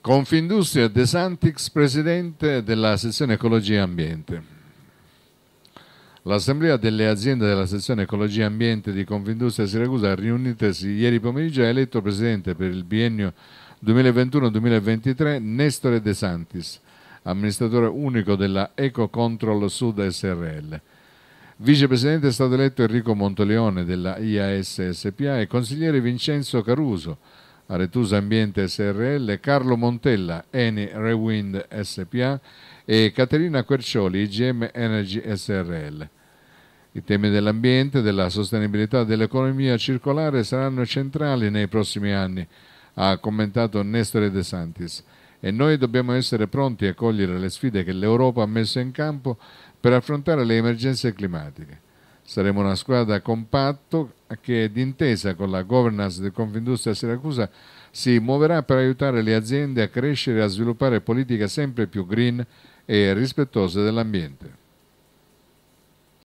Confindustria De Santix, presidente della sezione Ecologia e Ambiente. L'assemblea delle aziende della sezione Ecologia e Ambiente di Confindustria Siracusa, riunitasi ieri pomeriggio, ha eletto presidente per il biennio 2021-2023 Nestore De Santis, amministratore unico della Ecocontrol Sud SRL. Vicepresidente è stato eletto Enrico Monteleone della IAS SPA e consigliere Vincenzo Caruso Aretusa Ambiente SRL, Carlo Montella, Eni Rewind SPA e Caterina Quercioli, IGM Energy SRL. I temi dell'ambiente, della sostenibilità e dell'economia circolare saranno centrali nei prossimi anni, ha commentato Nestore De Santis. E noi dobbiamo essere pronti a cogliere le sfide che l'Europa ha messo in campo per affrontare le emergenze climatiche. Saremo una squadra compatto che d'intesa con la governance del Confindustria Siracusa si muoverà per aiutare le aziende a crescere e a sviluppare politiche sempre più green e rispettose dell'ambiente.